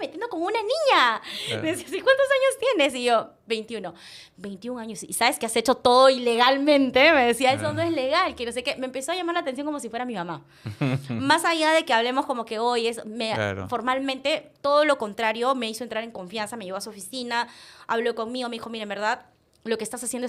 metiendo como una niña. Ah. decía, cuántos años tienes? Y yo, 21. 21 años. ¿Y sabes que has hecho todo ilegalmente? Me decía, eso no ah. es legal, que no sé qué. Me empezó a llamar la atención como si fuera mi mamá. Más allá de que hablemos como que hoy es formalmente, todo lo contrario, me hizo entrar en confianza, me llevó a su oficina, habló conmigo, me dijo, mira, verdad, lo que estás haciendo es